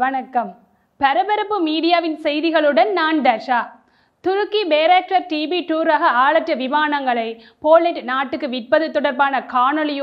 வணக்கம் பரபரப்பு மீடியாவின் செய்திகளுடன் நான் தர்ஷா துருக்கி பேராக்டர் டிபி டூ ரக ஆளற்ற விமானங்களை போலண்ட் நாட்டுக்கு விற்பது தொடர்பான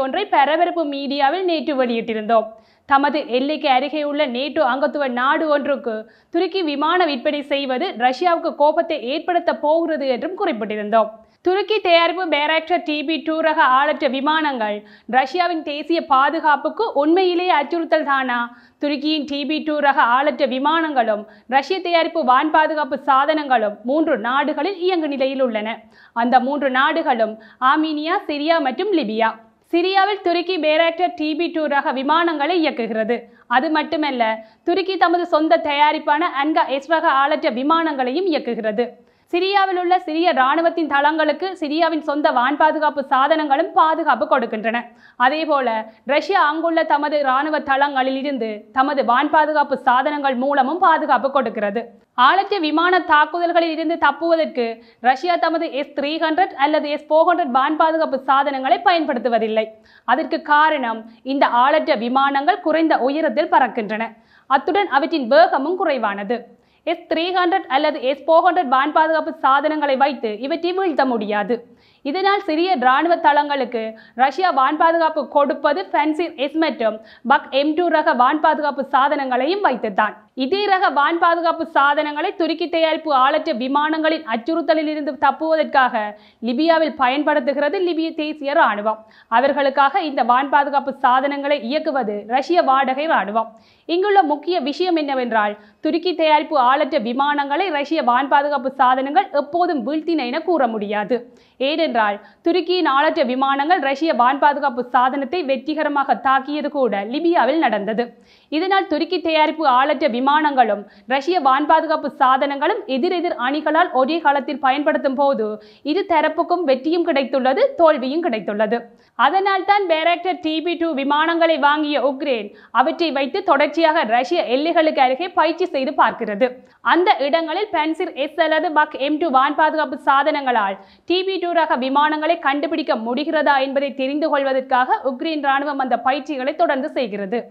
ஒன்றை பரபரப்பு மீடியாவில் நேற்று வெளியிட்டிருந்தோம் தமது எல்லைக்கு அருகே உள்ள நேட்டோ அங்கத்துவ நாடு ஒன்றுக்கு துருக்கி விமான விற்பனை செய்வது ரஷ்யாவுக்கு கோபத்தை ஏற்படுத்த போகிறது என்றும் குறிப்பிட்டிருந்தோம் துருக்கி தயாரிப்பு பேராக்டர் டிபி டூ ரக ஆளற்ற விமானங்கள் ரஷ்யாவின் தேசிய பாதுகாப்புக்கு உண்மையிலேயே அச்சுறுத்தல் தானா துருக்கியின் டிபி டூ ரக ஆளற்ற விமானங்களும் ரஷ்ய தயாரிப்பு வான் பாதுகாப்பு சாதனங்களும் மூன்று நாடுகளில் இயங்கு நிலையில் உள்ளன அந்த மூன்று நாடுகளும் ஆமீனியா சிரியா மற்றும் லிபியா சிரியாவில் துருக்கி பேராக்டர் டிபி டூ ரக விமானங்களை இயக்குகிறது அது மட்டுமல்ல துருக்கி தமது சொந்த தயாரிப்பான அன்கா எஸ் ரக ஆளற்ற விமானங்களையும் இயக்குகிறது சிரியாவில் உள்ள சிரிய ராணுவத்தின் தளங்களுக்கு சிரியாவின் சொந்த வான் பாதுகாப்பு சாதனங்களும் பாதுகாப்பு கொடுக்கின்றன அதேபோல ரஷ்யா அங்குள்ள தமது ராணுவ தளங்களில் இருந்து தமது வான் பாதுகாப்பு சாதனங்கள் மூலமும் பாதுகாப்பு கொடுக்கிறது ஆழற்ற விமான தாக்குதல்களில் இருந்து தப்புவதற்கு ரஷ்யா தமது எஸ் த்ரீ ஹண்ட்ரட் அல்லது எஸ் ஃபோர் ஹண்ட்ரட் வான் பாதுகாப்பு சாதனங்களை பயன்படுத்துவதில்லை அதற்கு காரணம் இந்த ஆழற்ற விமானங்கள் குறைந்த உயரத்தில் பறக்கின்றன அத்துடன் அவற்றின் வேகமும் குறைவானது எஸ் த்ரீ ஹண்ட்ரட் அல்லது எஸ் ஃபோர் ஹண்ட்ரட் வான் பாதுகாப்பு சாதனங்களை வைத்து இவற்றை வீழ்த்த முடியாது இதனால் சிறிய இராணுவ தளங்களுக்கு ரஷ்யா வான் பாதுகாப்பு கொடுப்பது ஃபென்சிர் எஸ் மற்றும் பக் எம் டூ ரக வான் பாதுகாப்பு சாதனங்களையும் வைத்துத்தான் இதே ரக வான் பாதுகாப்பு சாதனங்களை துருக்கி தயாரிப்பு ஆளற்ற விமானங்களின் அச்சுறுத்தலில் இருந்து தப்புவதற்காக லிபியாவில் பயன்படுத்துகிறது லிபிய தேசிய இராணுவம் அவர்களுக்காக இந்த வான் பாதுகாப்பு சாதனங்களை இயக்குவது ரஷ்ய வாடகை இராணுவம் இங்குள்ள முக்கிய விஷயம் என்னவென்றால் துருக்கி தயாரிப்பு ஆளற்ற விமானங்களை ரஷ்ய வான் பாதுகாப்பு சாதனங்கள் எப்போதும் வீழ்த்தின என கூற முடியாது ஏனென்றால் துருக்கியின் ஆளற்ற விமானங்கள் ரஷ்ய வான் பாதுகாப்பு சாதனத்தை வெற்றிகரமாக தாக்கியது கூட லிபியாவில் நடந்தது இதனால் துருக்கி தயாரிப்பு ஆளற்ற விமானங்களும் ரஷ்ய வான் பாதுகாப்பு சாதனங்களும் எதிரெதிர் அணிகளால் ஒரே காலத்தில் பயன்படுத்தும் போது இரு தரப்புக்கும் வெற்றியும் கிடைத்துள்ளது தோல்வியும் கிடைத்துள்ளது அதனால் தான் பேராக்டர் டிபி டூ விமானங்களை வாங்கிய உக்ரேன் அவற்றை வைத்து தொடர்ச்சியாக ரஷ்ய எல்லைகளுக்கு அருகே பயிற்சி செய்து பார்க்கிறது அந்த இடங்களில் பென்சில் எஸ் அல்லது பக் எம் டூ வான் பாதுகாப்பு சாதனங்களால் டிபி டூ ரக விமானங்களை கண்டுபிடிக்க முடிகிறதா என்பதை தெரிந்து கொள்வதற்காக உக்ரைன் ராணுவம் அந்த பயிற்சிகளை தொடர்ந்து செய்கிறது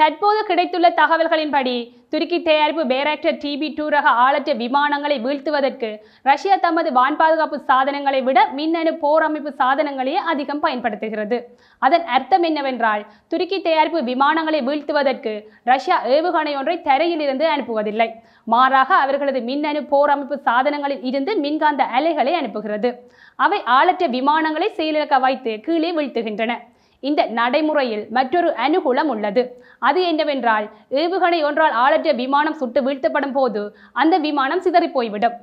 தற்போது கிடைத்துள்ள தகவல்களின்படி துருக்கி தயாரிப்பு பேராக்டர் டிபி டூ ரக ஆளற்ற விமானங்களை வீழ்த்துவதற்கு ரஷ்யா தமது வான் பாதுகாப்பு சாதனங்களை விட மின்னணு போர் அமைப்பு சாதனங்களையே அதிகம் பயன்படுத்துகிறது அதன் அர்த்தம் என்னவென்றால் துருக்கி தயாரிப்பு விமானங்களை வீழ்த்துவதற்கு ரஷ்யா ஏவுகணை ஒன்றை தரையிலிருந்து அனுப்புவதில்லை மாறாக அவர்களது மின்னணு போர் அமைப்பு சாதனங்களில் இருந்து மின்காந்த அலைகளை அனுப்புகிறது அவை ஆளற்ற விமானங்களை செயலிழக்க வைத்து கீழே வீழ்த்துகின்றன இந்த நடைமுறையில் மற்றொரு அனுகூலம் உள்ளது அது என்னவென்றால் ஏவுகணை ஒன்றால் ஆளற்ற விமானம் சுட்டு வீழ்த்தப்படும் போது அந்த விமானம் சிதறி போய்விடும்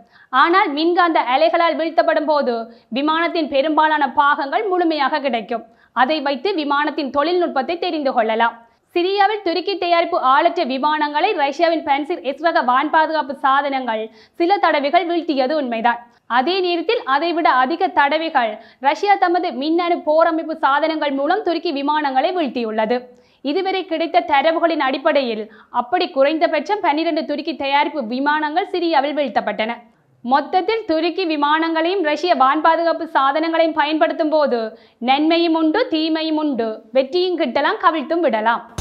ஆனால் மின்காந்த அலைகளால் வீழ்த்தப்படும் போது விமானத்தின் பெரும்பாலான பாகங்கள் முழுமையாக கிடைக்கும் அதை வைத்து விமானத்தின் தொழில்நுட்பத்தை தெரிந்து கொள்ளலாம் சிரியாவில் துருக்கி தயாரிப்பு ஆளற்ற விமானங்களை ரஷ்யாவின் பென்சில் எஸ் வான் பாதுகாப்பு சாதனங்கள் சில தடவைகள் வீழ்த்தியது உண்மைதான் அதே நேரத்தில் அதைவிட அதிக தடவைகள் ரஷ்யா தமது மின்னணு போரமைப்பு சாதனங்கள் மூலம் துருக்கி விமானங்களை வீழ்த்தியுள்ளது இதுவரை கிடைத்த தரவுகளின் அடிப்படையில் அப்படி குறைந்தபட்சம் பன்னிரண்டு துருக்கி தயாரிப்பு விமானங்கள் சிரியாவில் வீழ்த்தப்பட்டன மொத்தத்தில் துருக்கி விமானங்களையும் ரஷ்ய வான் பாதுகாப்பு சாதனங்களையும் பயன்படுத்தும் போது நன்மையும் உண்டு தீமையும் உண்டு வெற்றியும் கிட்டலாம் கவிழ்த்தும் விடலாம்